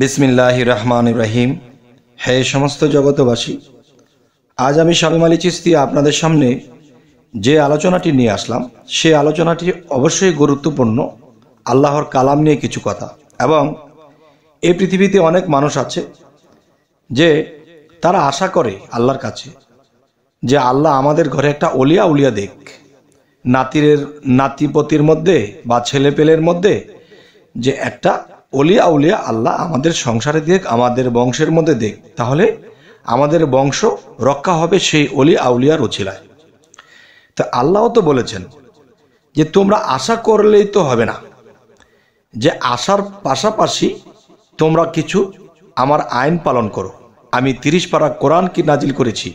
বিসমিল্লাহ রহমান রহিম হে সমস্ত জগতবাসী আজ আমি শামিম চিস্তি আপনাদের সামনে যে আলোচনাটি নিয়ে আসলাম সে আলোচনাটি অবশ্যই গুরুত্বপূর্ণ আল্লাহর কালাম নিয়ে কিছু কথা এবং এই পৃথিবীতে অনেক মানুষ আছে যে তারা আশা করে আল্লাহর কাছে যে আল্লাহ আমাদের ঘরে একটা অলিয়া উলিয়া দেখ নাতিরের নাতিপতির মধ্যে বা ছেলেপেলের মধ্যে যে একটা অলি আউলিয়া আল্লাহ আমাদের সংসারে দেখ আমাদের বংশের মধ্যে দেখ তাহলে আমাদের বংশ রক্ষা হবে সেই অলি আউলিয়ার ওছিলায় তা আল্লাহ তো বলেছেন যে তোমরা আশা করলেই তো হবে না যে আশার পাশাপাশি তোমরা কিছু আমার আইন পালন করো আমি তিরিশ পারা কি নাজিল করেছি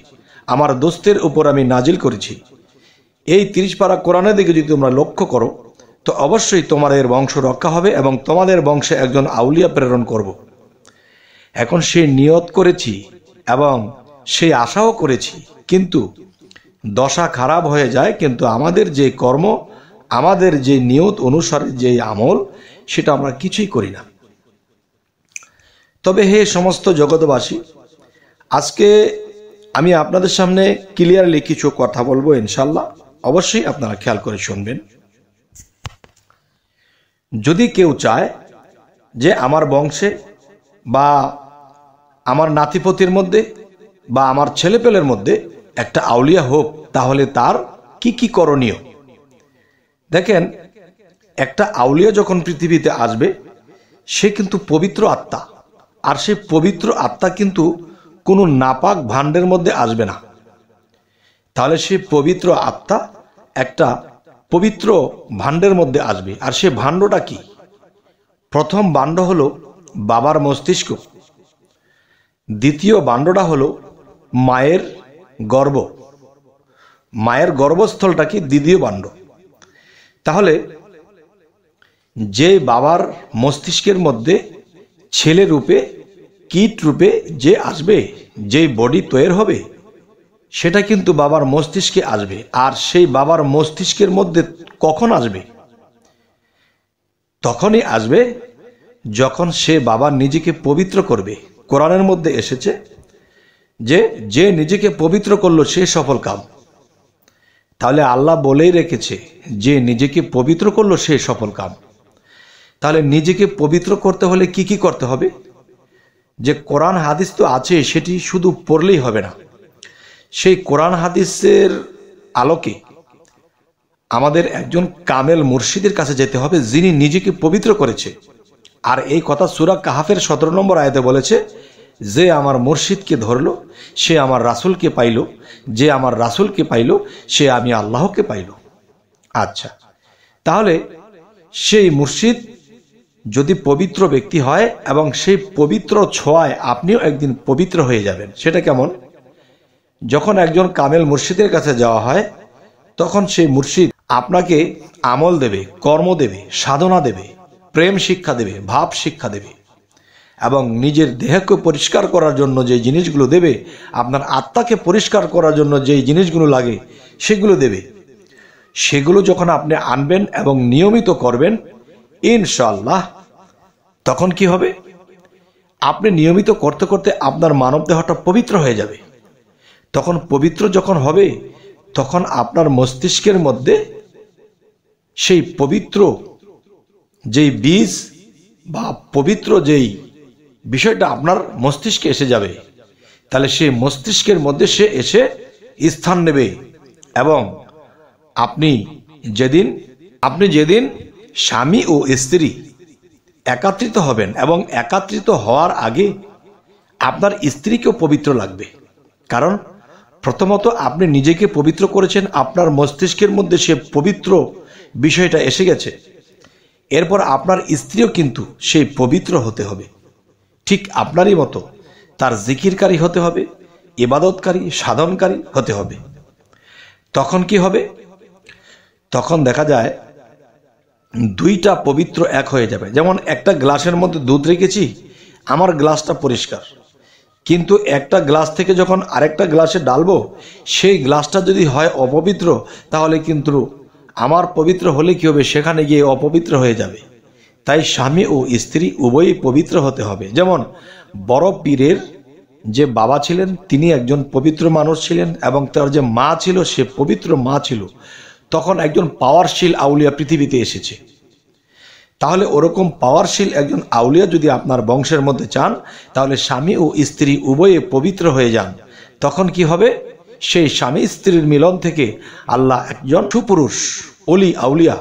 আমার দোস্তের উপর আমি নাজিল করেছি এই তিরিশ পারা কোরআনের দিকে যদি তোমরা লক্ষ্য করো তো অবশ্যই তোমার এর বংশ রক্ষা হবে এবং তোমাদের বংশে একজন আউলিয়া প্রেরণ করব। এখন সে নিয়ত করেছি এবং সে আশাও করেছি কিন্তু দশা খারাপ হয়ে যায় কিন্তু আমাদের যে কর্ম আমাদের যে নিয়ত অনুসারে যে আমল সেটা আমরা কিছুই করি না তবে হে সমস্ত জগৎবাসী আজকে আমি আপনাদের সামনে ক্লিয়ারলি কিছু কথা বলবো ইনশাল্লাহ অবশ্যই আপনারা খেয়াল করে শুনবেন যদি কেউ চায় যে আমার বংশে বা আমার নাতিপতির মধ্যে বা আমার ছেলেপেলের মধ্যে একটা আউলিয়া হোক তাহলে তার কি কি করণীয় দেখেন একটা আউলিয়া যখন পৃথিবীতে আসবে সে কিন্তু পবিত্র আত্মা আর সে পবিত্র আত্মা কিন্তু কোনো নাপাক ভাণ্ডের মধ্যে আসবে না তাহলে সে পবিত্র আত্মা একটা পবিত্র ভাণ্ডের মধ্যে আসবে আর সে ভাণ্ডটা কি প্রথম বাণ্ড হলো বাবার মস্তিষ্ক দ্বিতীয় বাণ্ডটা হলো মায়ের গর্ব মায়ের গর্ভস্থলটা কি দ্বিতীয় বাণ্ড তাহলে যে বাবার মস্তিষ্কের মধ্যে ছেলে রূপে কীট রূপে যে আসবে যেই বডি তৈরি হবে সেটা কিন্তু বাবার মস্তিষ্কে আসবে আর সেই বাবার মস্তিষ্কের মধ্যে কখন আসবে তখনই আসবে যখন সে বাবা নিজেকে পবিত্র করবে কোরআনের মধ্যে এসেছে যে যে নিজেকে পবিত্র করলো সে সফল কাম তাহলে আল্লাহ বলেই রেখেছে যে নিজেকে পবিত্র করলো সে সফল কাম তাহলে নিজেকে পবিত্র করতে হলে কি কি করতে হবে যে কোরআন হাদিস তো আছে সেটি শুধু পড়লেই হবে না সেই কোরআন হাদিসের আলোকে আমাদের একজন কামেল মুর্শিদের কাছে যেতে হবে যিনি নিজেকে পবিত্র করেছে আর এই কথা সুরা কাহাফের সতেরো নম্বর আয়তে বলেছে যে আমার মুর্শিদকে ধরল সে আমার রাসুলকে পাইল যে আমার রাসুলকে পাইল সে আমি আল্লাহকে পাইল আচ্ছা তাহলে সেই মুর্শিদ যদি পবিত্র ব্যক্তি হয় এবং সেই পবিত্র ছোঁয়ায় আপনিও একদিন পবিত্র হয়ে যাবেন সেটা কেমন যখন একজন কামেল মুর্শিদের কাছে যাওয়া হয় তখন সেই মুর্শিদ আপনাকে আমল দেবে কর্ম দেবে সাধনা দেবে প্রেম শিক্ষা দেবে ভাব শিক্ষা দেবে এবং নিজের দেহকে পরিষ্কার করার জন্য যে জিনিসগুলো দেবে আপনার আত্মাকে পরিষ্কার করার জন্য যে জিনিসগুলো লাগে সেগুলো দেবে সেগুলো যখন আপনি আনবেন এবং নিয়মিত করবেন ইনশাল্লাহ তখন কি হবে আপনি নিয়মিত করতে করতে আপনার মানব দেহটা পবিত্র হয়ে যাবে তখন পবিত্র যখন হবে তখন আপনার মস্তিষ্কের মধ্যে সেই পবিত্র যেই বীজ বা পবিত্র যেই বিষয়টা আপনার মস্তিষ্কে এসে যাবে তাহলে সেই মস্তিষ্কের মধ্যে সে এসে স্থান নেবে এবং আপনি যেদিন আপনি যেদিন স্বামী ও স্ত্রী একাত্রিত হবেন এবং একাত্রিত হওয়ার আগে আপনার স্ত্রীকেও পবিত্র লাগবে কারণ প্রথমত আপনি নিজেকে পবিত্র করেছেন আপনার মস্তিষ্কের মধ্যে সে পবিত্র বিষয়টা এসে গেছে এরপর আপনার স্ত্রীও কিন্তু সেই পবিত্র হতে হবে ঠিক আপনারই মতো তার জিকিরকারী হতে হবে ইবাদতকারী সাধনকারী হতে হবে তখন কি হবে তখন দেখা যায় দুইটা পবিত্র এক হয়ে যাবে যেমন একটা গ্লাসের মধ্যে দুধ রেখেছি আমার গ্লাসটা পরিষ্কার কিন্তু একটা গ্লাস থেকে যখন আরেকটা গ্লাসে ডালবো সেই গ্লাসটা যদি হয় অপবিত্র তাহলে কিন্তু আমার পবিত্র হলে কী হবে সেখানে গিয়ে অপবিত্র হয়ে যাবে তাই স্বামী ও স্ত্রী উভয়ই পবিত্র হতে হবে যেমন বড় পীরের যে বাবা ছিলেন তিনি একজন পবিত্র মানুষ ছিলেন এবং তার যে মা ছিল সে পবিত্র মা ছিল তখন একজন পাওয়ারশীল আউলিয়া পৃথিবীতে এসেছে তাহলে ওরকম পাওয়ারশীল একজন আউলিয়া যদি আপনার বংশের মধ্যে চান তাহলে স্বামী ও স্ত্রী উভয়ে পবিত্র হয়ে যান তখন কি হবে সেই স্বামী স্ত্রীর মিলন থেকে আল্লাহ একজন সুপুরুষ অলি আউলিয়া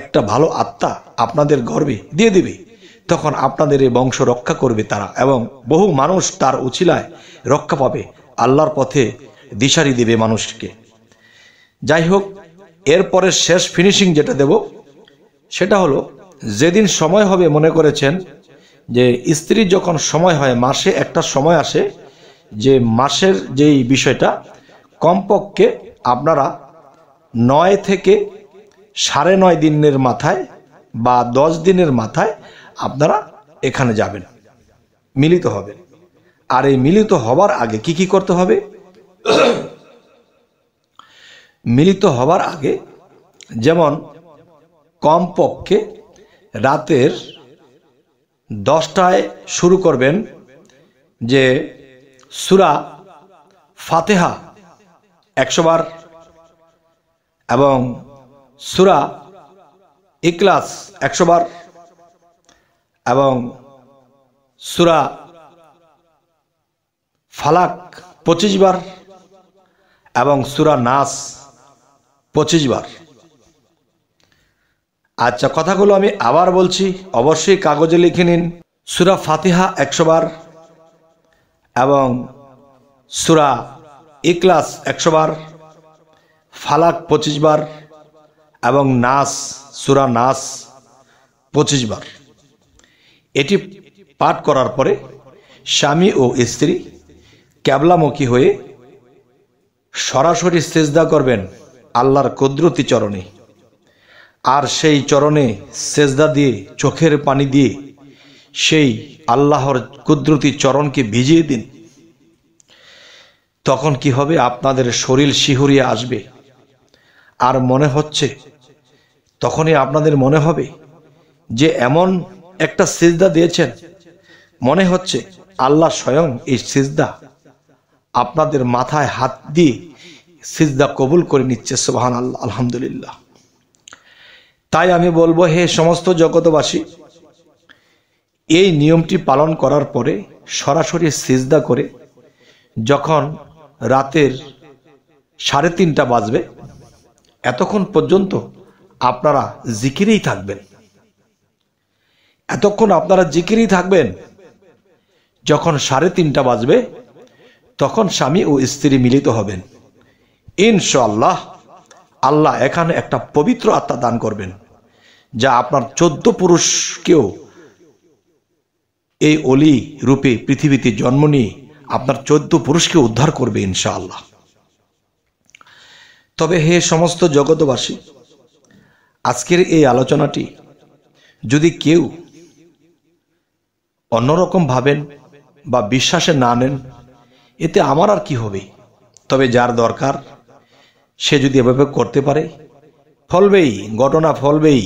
একটা ভালো আত্মা আপনাদের গর্বে দিয়ে দিবে তখন আপনাদের এই বংশ রক্ষা করবে তারা এবং বহু মানুষ তার উচিলায় রক্ষা পাবে আল্লাহর পথে দিশারি দেবে মানুষকে যাই হোক এরপরের শেষ ফিনিশিং যেটা দেব সেটা হলো যেদিন সময় হবে মনে করেছেন যে স্ত্রীর যখন সময় হয় মাসে একটা সময় আসে যে মাসের যেই বিষয়টা কমপক্ষে আপনারা নয় থেকে সাড়ে নয় দিনের মাথায় বা দশ দিনের মাথায় আপনারা এখানে যাবেন মিলিত হবে আর এই মিলিত হবার আগে কি কি করতে হবে মিলিত হবার আগে যেমন কমপক্ষে রাতের দশটায় শুরু করবেন যে সুরা ফাতেহা একশোবার এবং সুরা ইকলাস একশোবার এবং সুরা ফালাক পঁচিশ বার এবং সুরা নাস পঁচিশ বার আচ্ছা কথাগুলো আমি আবার বলছি অবশ্যই কাগজে লিখে নিন সুরা ফাতিহা একশোবার এবং সুরা ইকলাস একশোবার ফালাক পঁচিশ বার এবং নাস সুরা নাস পঁচিশ বার এটি পাঠ করার পরে স্বামী ও স্ত্রী ক্যাবলামুখী হয়ে সরাসরি সেজদা করবেন আল্লাহর কুদরতি চরণে আর সেই চরণে সেজদা দিয়ে চোখের পানি দিয়ে সেই আল্লাহর কুদরতি চরণকে ভিজিয়ে দিন তখন কি হবে আপনাদের শরীর শিহুরিয়ে আসবে আর মনে হচ্ছে তখনই আপনাদের মনে হবে যে এমন একটা সিজদা দিয়েছেন মনে হচ্ছে আল্লাহ স্বয়ং এই সিজদা আপনাদের মাথায় হাত দিয়ে সিজদা কবুল করে নিচ্ছে সোহান আল্লাহ আলহামদুলিল্লাহ তাই আমি বলবো হে সমস্ত জগতবাসী এই নিয়মটি পালন করার পরে সরাসরি সিজদা করে যখন রাতের সাড়ে তিনটা বাজবে এতক্ষণ পর্যন্ত আপনারা জিকিরেই থাকবেন এতক্ষণ আপনারা জিকিরেই থাকবেন যখন সাড়ে তিনটা বাজবে তখন স্বামী ও স্ত্রী মিলিত হবেন ইনশাল্লাহ আল্লাহ এখানে একটা পবিত্র আত্মা দান করবেন যা আপনার চোদ্দ পুরুষকেও এই অলি রূপে পৃথিবীতে জন্ম নিয়ে আপনার চোদ্দ পুরুষকে উদ্ধার করবে ইনশাআল্লাহ তবে হে সমস্ত জগতবাসী আজকের এই আলোচনাটি যদি কেউ অন্যরকম ভাবেন বা বিশ্বাসে না নেন এতে আমার আর কি হবে তবে যার দরকার সে যদি এভাবে করতে পারে ফলবেই ঘটনা ফলবেই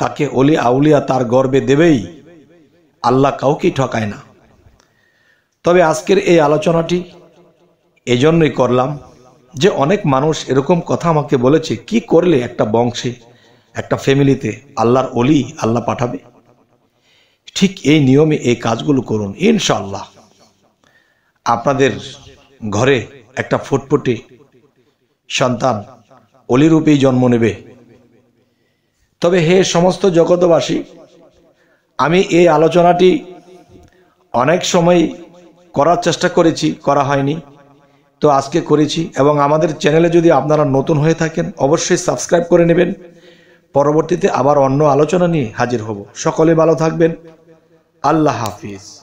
তাকে অলি আউলিয়া তার গর্বে দেবেই আল্লাহ কাউকেই ঠকায় না তবে আজকের এই আলোচনাটি এজন্যই করলাম যে অনেক মানুষ এরকম কথা আমাকে বলেছে কি করলে একটা বংশে একটা ফ্যামিলিতে আল্লাহর অলি আল্লাহ পাঠাবে ঠিক এই নিয়মে এই কাজগুলো করুন ইনশাল্লাহ আপনাদের ঘরে একটা ফুটফুটে সন্তান অলিরূপেই জন্ম নেবে তবে হে সমস্ত জগতবাসী আমি এই আলোচনাটি অনেক সময় করার চেষ্টা করেছি করা হয়নি তো আজকে করেছি এবং আমাদের চ্যানেলে যদি আপনারা নতুন হয়ে থাকেন অবশ্যই সাবস্ক্রাইব করে নেবেন পরবর্তীতে আবার অন্য আলোচনা নিয়ে হাজির হব সকলে ভালো থাকবেন আল্লাহ হাফিজ